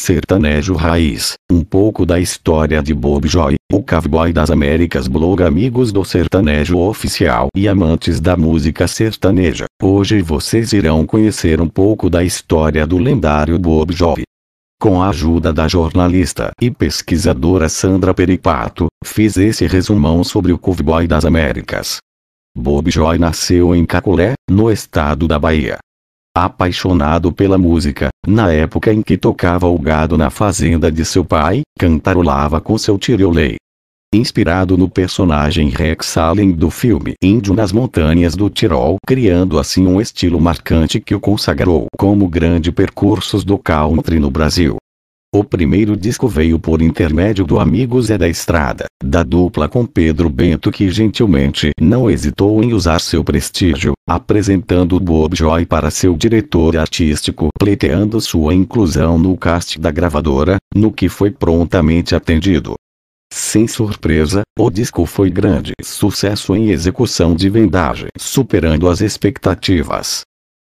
Sertanejo Raiz, um pouco da história de Bob Joy, o cowboy das Américas blog amigos do sertanejo oficial e amantes da música sertaneja. Hoje vocês irão conhecer um pouco da história do lendário Bob Joy. Com a ajuda da jornalista e pesquisadora Sandra Peripato, fiz esse resumão sobre o cowboy das Américas. Bob Joy nasceu em Caculé, no estado da Bahia, apaixonado pela música. Na época em que tocava o gado na fazenda de seu pai, cantarolava com seu tirolei. Inspirado no personagem Rex Allen do filme Índio nas Montanhas do Tirol, criando assim um estilo marcante que o consagrou como grande percursos do country no Brasil. O primeiro disco veio por intermédio do Amigos é da Estrada, da dupla com Pedro Bento que gentilmente não hesitou em usar seu prestígio, apresentando Bob Joy para seu diretor artístico, pleiteando sua inclusão no cast da gravadora, no que foi prontamente atendido. Sem surpresa, o disco foi grande sucesso em execução de vendagem, superando as expectativas.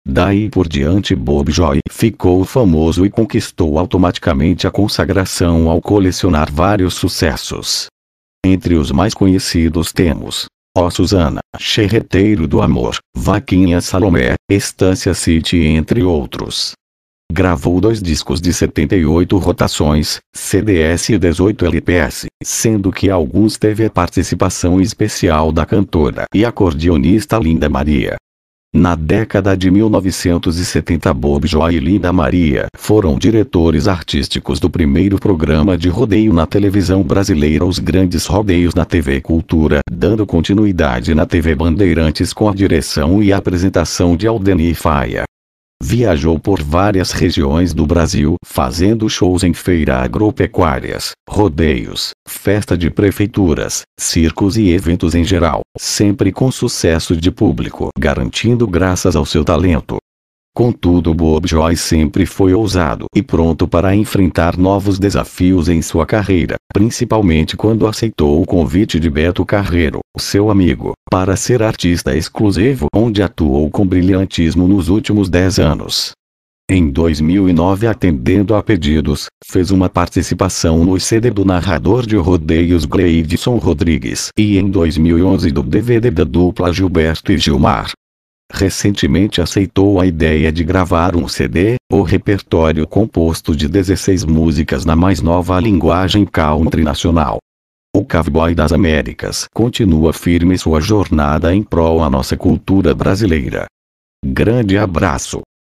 Daí por diante Bob Joy ficou famoso e conquistou automaticamente a consagração ao colecionar vários sucessos. Entre os mais conhecidos temos Ó oh Susana, Xerreteiro do Amor, Vaquinha Salomé, Estância City entre outros. Gravou dois discos de 78 rotações, CDS e 18 LPS, sendo que alguns teve a participação especial da cantora e acordeonista Linda Maria. Na década de 1970 Bob Joy e Linda Maria foram diretores artísticos do primeiro programa de rodeio na televisão brasileira Os Grandes Rodeios na TV Cultura, dando continuidade na TV Bandeirantes com a direção e apresentação de Aldenir Faia. Viajou por várias regiões do Brasil fazendo shows em feira agropecuárias, rodeios, festa de prefeituras, circos e eventos em geral, sempre com sucesso de público, garantindo graças ao seu talento Contudo Bob Joyce sempre foi ousado e pronto para enfrentar novos desafios em sua carreira, principalmente quando aceitou o convite de Beto Carreiro, seu amigo, para ser artista exclusivo onde atuou com brilhantismo nos últimos 10 anos. Em 2009 atendendo a pedidos, fez uma participação no CD do narrador de rodeios Gleidson Rodrigues e em 2011 do DVD da dupla Gilberto e Gilmar, recentemente aceitou a ideia de gravar um CD, o repertório composto de 16 músicas na mais nova linguagem country nacional. O Cowboy das Américas continua firme sua jornada em prol à nossa cultura brasileira. Grande abraço!